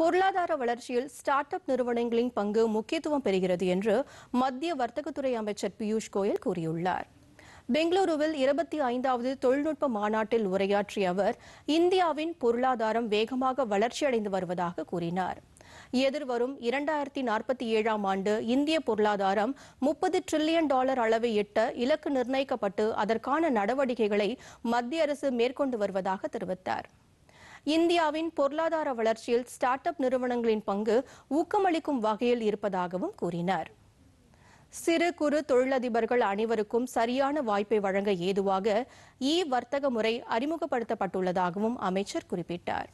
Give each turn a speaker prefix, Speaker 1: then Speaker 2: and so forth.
Speaker 1: பொருளாதார வளர்ச்சியில் start up நிறுவனங்களின் பங்கு முக்கியத்துவம் பெறுகிறது என்று மத்திய வர்த்தகத்துறை அமைச்சர் பியூஷ் கோயல் கூறியுள்ளார் பெங்களூருவில் இருபத்தி ஐந்தாவது தொழில்நுட்ப மாநாட்டில் உரையாற்றிய அவர் இந்தியாவின் பொருளாதாரம் வேகமாக வளர்ச்சியடைந்து வருவதாக கூறினார் எதிர்வரும் இரண்டாயிரத்தி நாற்பத்தி ஏழாம் ஆண்டு இந்திய பொருளாதாரம் முப்பது டிரில்லியன் டாலர் அளவை எட்ட இலக்கு நிர்ணயிக்கப்பட்டு அதற்கான நடவடிக்கைகளை மத்திய அரசு மேற்கொண்டு வருவதாக தெரிவித்தாா் இந்தியாவின் பொருளாதார வளர்ச்சியில் ஸ்டார்ட் அப் நிறுவனங்களின் பங்கு ஊக்கமளிக்கும் வகையில் இருப்பதாகவும் கூறினார் சிறு குறு தொழிலதிபர்கள் அனைவருக்கும் சரியான வாய்ப்பை வழங்க ஏதுவாக இ வர்த்தக முறை அறிமுகப்படுத்தப்பட்டுள்ளதாகவும் அமைச்சர் குறிப்பிட்டாா்